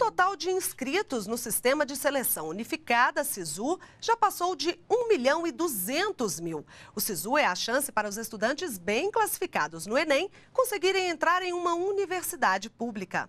total de inscritos no Sistema de Seleção Unificada, SISU, já passou de 1 milhão e 200 mil. O SISU é a chance para os estudantes bem classificados no Enem conseguirem entrar em uma universidade pública.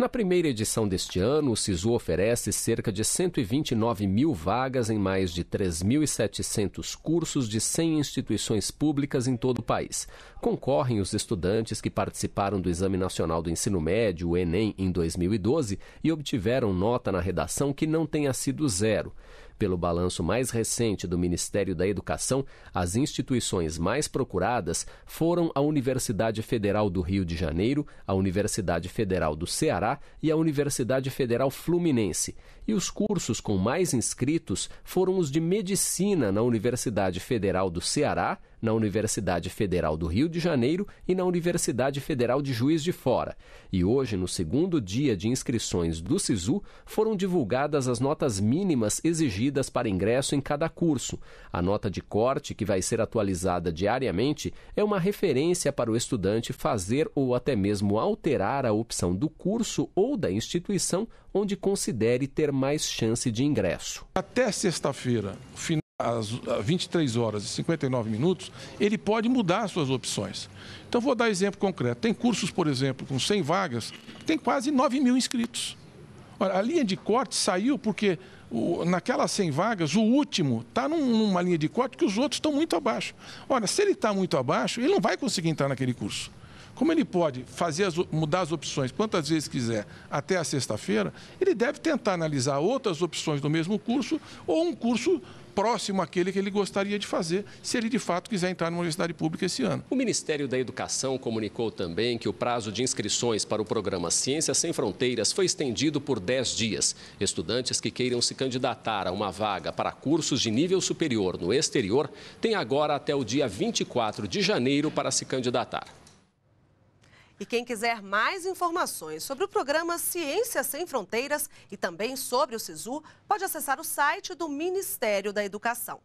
Na primeira edição deste ano, o SISU oferece cerca de 129 mil vagas em mais de 3.700 cursos de 100 instituições públicas em todo o país. Concorrem os estudantes que participaram do Exame Nacional do Ensino Médio, o Enem, em 2012 e obtiveram nota na redação que não tenha sido zero. Pelo balanço mais recente do Ministério da Educação, as instituições mais procuradas foram a Universidade Federal do Rio de Janeiro, a Universidade Federal do Ceará e a Universidade Federal Fluminense. E os cursos com mais inscritos foram os de Medicina na Universidade Federal do Ceará na Universidade Federal do Rio de Janeiro e na Universidade Federal de Juiz de Fora. E hoje, no segundo dia de inscrições do SISU, foram divulgadas as notas mínimas exigidas para ingresso em cada curso. A nota de corte, que vai ser atualizada diariamente, é uma referência para o estudante fazer ou até mesmo alterar a opção do curso ou da instituição onde considere ter mais chance de ingresso. Até sexta-feira, final às 23 horas e 59 minutos, ele pode mudar suas opções. Então, vou dar exemplo concreto. Tem cursos, por exemplo, com 100 vagas, que tem quase 9 mil inscritos. Ora, a linha de corte saiu porque o, naquelas 100 vagas, o último está num, numa linha de corte que os outros estão muito abaixo. Ora, se ele está muito abaixo, ele não vai conseguir entrar naquele curso. Como ele pode fazer as, mudar as opções quantas vezes quiser até a sexta-feira, ele deve tentar analisar outras opções do mesmo curso ou um curso próximo àquele que ele gostaria de fazer, se ele de fato quiser entrar numa universidade pública esse ano. O Ministério da Educação comunicou também que o prazo de inscrições para o programa Ciências Sem Fronteiras foi estendido por 10 dias. Estudantes que queiram se candidatar a uma vaga para cursos de nível superior no exterior têm agora até o dia 24 de janeiro para se candidatar. E quem quiser mais informações sobre o programa Ciência Sem Fronteiras e também sobre o SISU, pode acessar o site do Ministério da Educação.